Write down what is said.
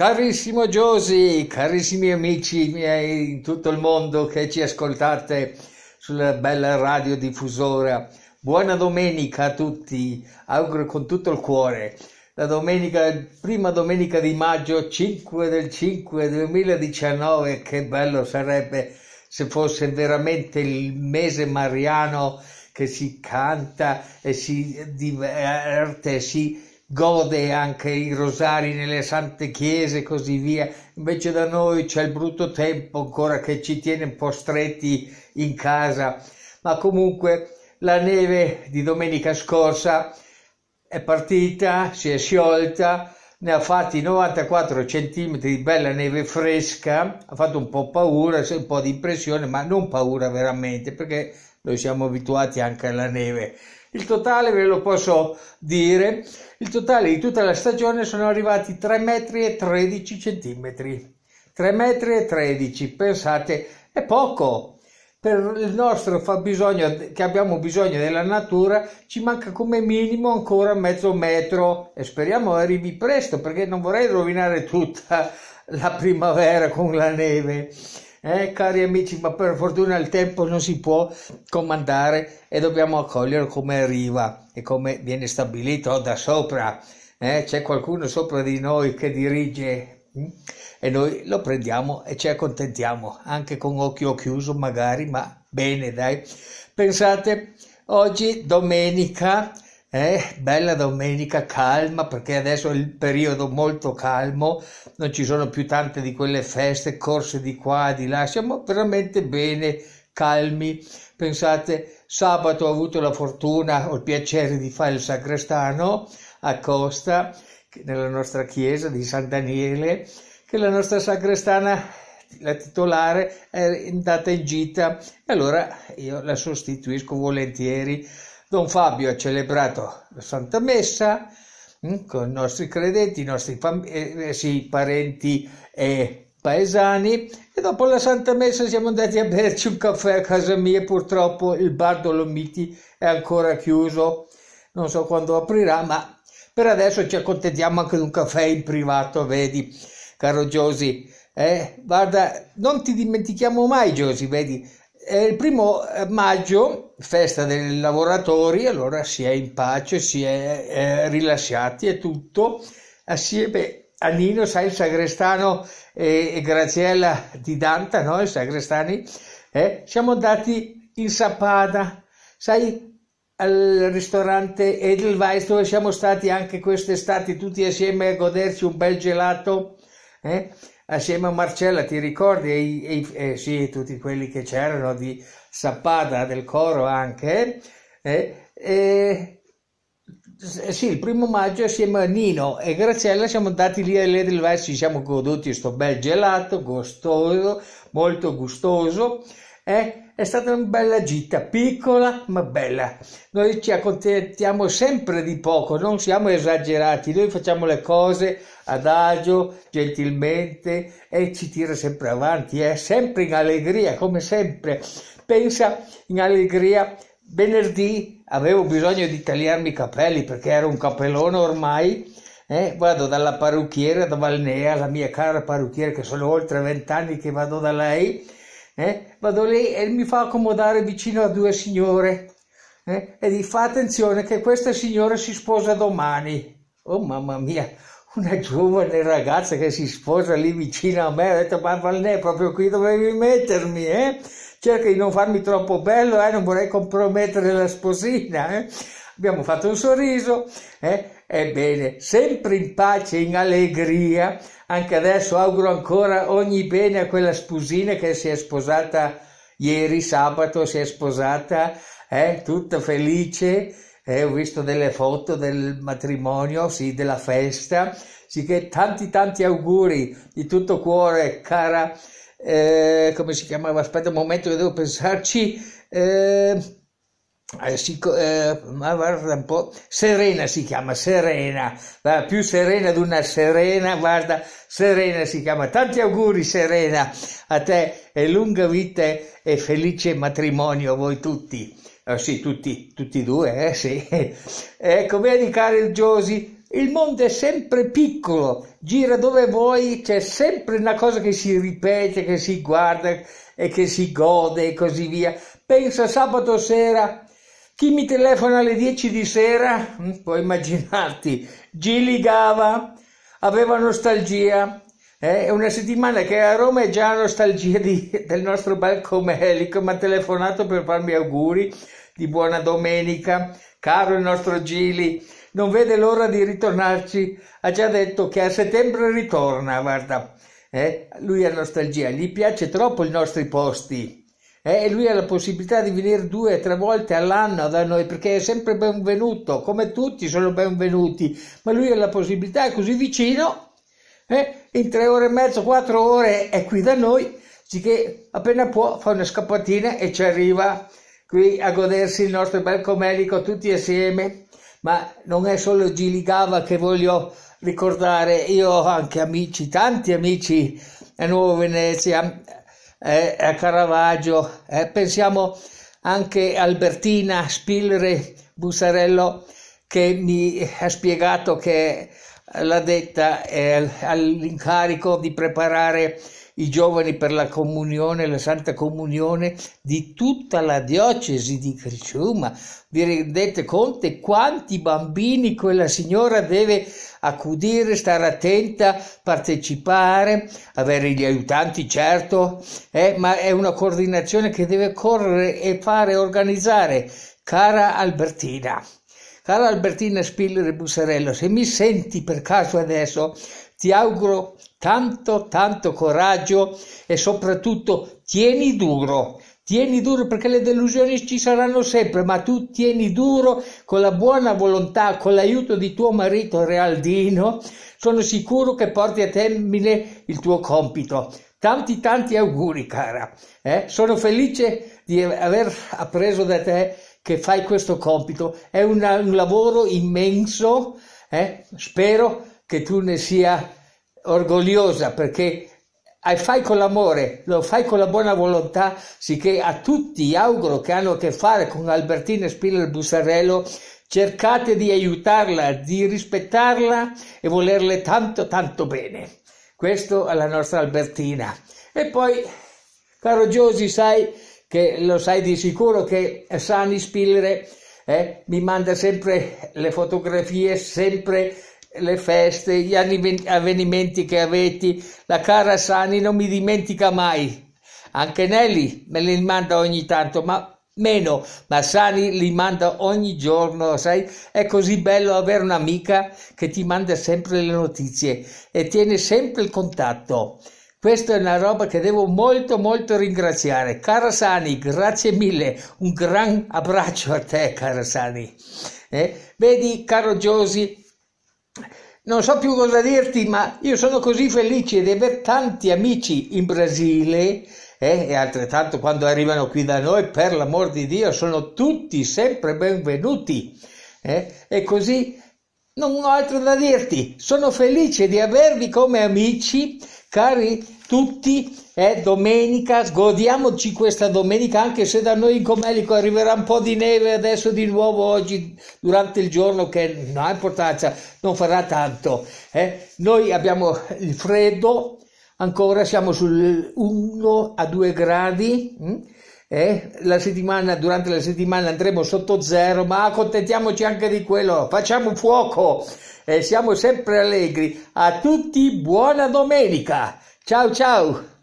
Carissimo Giosi, carissimi amici miei in tutto il mondo che ci ascoltate sulla bella radiodiffusora, buona domenica a tutti, auguro con tutto il cuore. La domenica, prima domenica di maggio 5 del 5 2019, che bello sarebbe se fosse veramente il mese mariano che si canta e si diverte, si gode anche i rosari nelle sante chiese e così via. Invece da noi c'è il brutto tempo ancora che ci tiene un po' stretti in casa. Ma comunque la neve di domenica scorsa è partita, si è sciolta ne ha fatti 94 cm di bella neve fresca, ha fatto un po' paura, un po' di impressione, ma non paura veramente perché noi siamo abituati anche alla neve. Il totale ve lo posso dire, il totale di tutta la stagione sono arrivati 3,13 m. 3,13 m, pensate, è poco, per il nostro fabbisogno che abbiamo bisogno della natura ci manca come minimo ancora mezzo metro e speriamo arrivi presto perché non vorrei rovinare tutta la primavera con la neve. Eh, cari amici, ma per fortuna il tempo non si può comandare e dobbiamo accoglierlo come arriva e come viene stabilito da sopra. Eh, c'è qualcuno sopra di noi che dirige. Mm? e noi lo prendiamo e ci accontentiamo, anche con occhio chiuso magari, ma bene dai. Pensate, oggi domenica, eh, bella domenica, calma, perché adesso è il periodo molto calmo, non ci sono più tante di quelle feste, corse di qua, e di là, siamo veramente bene, calmi. Pensate, sabato ho avuto la fortuna, ho il piacere di fare il sacrestano a Costa, nella nostra chiesa di San Daniele, che la nostra sagrestana, la titolare, è andata in gita e allora io la sostituisco volentieri. Don Fabio ha celebrato la Santa Messa mm, con i nostri credenti, i nostri fam- eh, eh, sì, parenti e paesani e dopo la Santa Messa siamo andati a berci un caffè a casa mia, purtroppo il bar Dolomiti è ancora chiuso, non so quando aprirà, ma per adesso ci accontentiamo anche di un caffè in privato, vedi caro Giosi. Eh, guarda, non ti dimentichiamo mai, Giosi, vedi, eh, il primo eh, maggio, festa dei lavoratori, allora si è in pace, si è eh, rilasciati e tutto, assieme a Nino, sai, il sagrestano e, e Graziella di Danta, no? I sagrestani, eh, siamo andati in Sappada, sai, al ristorante Edelweiss dove siamo stati anche quest'estate tutti assieme a goderci un bel gelato eh? assieme a Marcella, ti ricordi, e, e, e eh, sì, tutti quelli che c'erano di Sappada, del coro anche, eh? e, sì, il primo maggio assieme a Nino e Graziella siamo andati lì alle del ci siamo goduti questo bel gelato, gustoso, molto gustoso, eh? È stata una bella gita, piccola ma bella. Noi ci accontentiamo sempre di poco, non siamo esagerati, noi facciamo le cose adagio, gentilmente e ci tira sempre avanti, eh? sempre in allegria, come sempre. Pensa in allegria, venerdì avevo bisogno di tagliarmi i capelli perché ero un capellone ormai. Eh, vado dalla parrucchiera da Valnea, la mia cara parrucchiera che sono oltre vent'anni che vado da lei eh? Vado lì e mi fa accomodare vicino a due signore eh? e gli fa attenzione che questa signora si sposa domani. Oh mamma mia, una giovane ragazza che si sposa lì vicino a me, ho detto ma Valnè proprio qui dovevi mettermi, eh? cerca di non farmi troppo bello, eh? non vorrei compromettere la sposina. Eh? Abbiamo fatto un sorriso eh? Ebbene, sempre in pace, in allegria, anche adesso auguro ancora ogni bene a quella sposina che si è sposata ieri sabato, si è sposata eh, tutta felice, eh, ho visto delle foto del matrimonio, sì, della festa, sì che tanti tanti auguri di tutto cuore, cara, eh, come si chiamava, aspetta un momento che devo pensarci, eh, eh, eh, ma guarda un po', Serena si chiama, Serena, la più serena di una Serena, guarda, Serena si chiama. Tanti auguri Serena a te e lunga vita e felice matrimonio a voi tutti. Eh, sì, tutti, tutti e due, eh sì. ecco, vedi cari Giosi, il mondo è sempre piccolo, gira dove vuoi, c'è sempre una cosa che si ripete, che si guarda e che si gode e così via. Pensa sabato sera chi mi telefona alle 10 di sera? Mm, puoi immaginarti, giligava, aveva nostalgia. Eh, è eh? una settimana che a Roma è già nostalgia di, del nostro bel comelico, mi ha telefonato per farmi auguri di buona domenica. Caro il nostro Gili, non vede l'ora di ritornarci. Ha già detto che a settembre ritorna, guarda. Eh? Lui ha nostalgia, gli piace troppo i nostri posti. Eh, e lui ha la possibilità di venire due o tre volte all'anno da noi perché è sempre benvenuto, come tutti sono benvenuti, ma lui ha la possibilità è così vicino, eh, in tre ore e mezzo, quattro ore è qui da noi, che appena può fa una scappatina e ci arriva qui a godersi il nostro bel comelico tutti assieme, ma non è solo Gili Gava che voglio ricordare, io ho anche amici, tanti amici a Nuovo Venezia, eh, a Caravaggio, eh, pensiamo anche a Albertina Spillere Bussarello che mi ha spiegato che l'ha detta eh, all'incarico di preparare i giovani per la comunione, la Santa Comunione di tutta la diocesi di Criciuma. Vi rendete conto quanti bambini quella signora deve accudire, stare attenta, partecipare, avere gli aiutanti certo, eh, ma è una coordinazione che deve correre e fare, organizzare. Cara Albertina, cara Albertina Spiller e Bussarello, se mi senti per caso adesso, ti auguro tanto, tanto coraggio e soprattutto tieni duro Tieni duro perché le delusioni ci saranno sempre, ma tu tieni duro con la buona volontà, con l'aiuto di tuo marito Realdino. Sono sicuro che porti a termine il tuo compito. Tanti tanti auguri, cara. Eh? Sono felice di aver appreso da te che fai questo compito. È una, un lavoro immenso. Eh? Spero che tu ne sia orgogliosa perché e fai con l'amore, lo fai con la buona volontà, sicché a tutti auguro che hanno a che fare con Albertina Spiller Bussarello, cercate di aiutarla, di rispettarla e volerle tanto tanto bene. Questo alla nostra Albertina. E poi, caro Giosi, sai che lo sai di sicuro che Sani Spillere eh, mi manda sempre le fotografie, sempre le feste, gli avvenimenti che avete, la cara Sani non mi dimentica mai. Anche Nelly me li manda ogni tanto, ma meno, ma Sani li manda ogni giorno, sai? È così bello avere un'amica che ti manda sempre le notizie e tiene sempre il contatto. Questa è una roba che devo molto molto ringraziare. Cara Sani, grazie mille, un gran abbraccio a te, cara Sani. Eh? Vedi, caro Giosi, non so più cosa dirti, ma io sono così felice di aver tanti amici in Brasile eh, e altrettanto quando arrivano qui da noi, per l'amor di Dio, sono tutti sempre benvenuti. Eh, e così non ho altro da dirti, sono felice di avervi come amici Cari tutti, è domenica, godiamoci questa domenica anche se da noi in Comelico arriverà un po' di neve adesso di nuovo oggi durante il giorno che non ha importanza, non farà tanto. Eh? Noi abbiamo il freddo, ancora siamo sul 1 a 2 gradi. Hm? eh? la settimana, durante la settimana andremo sotto zero, ma accontentiamoci anche di quello, facciamo fuoco e eh, siamo sempre allegri. A tutti buona domenica, ciao ciao!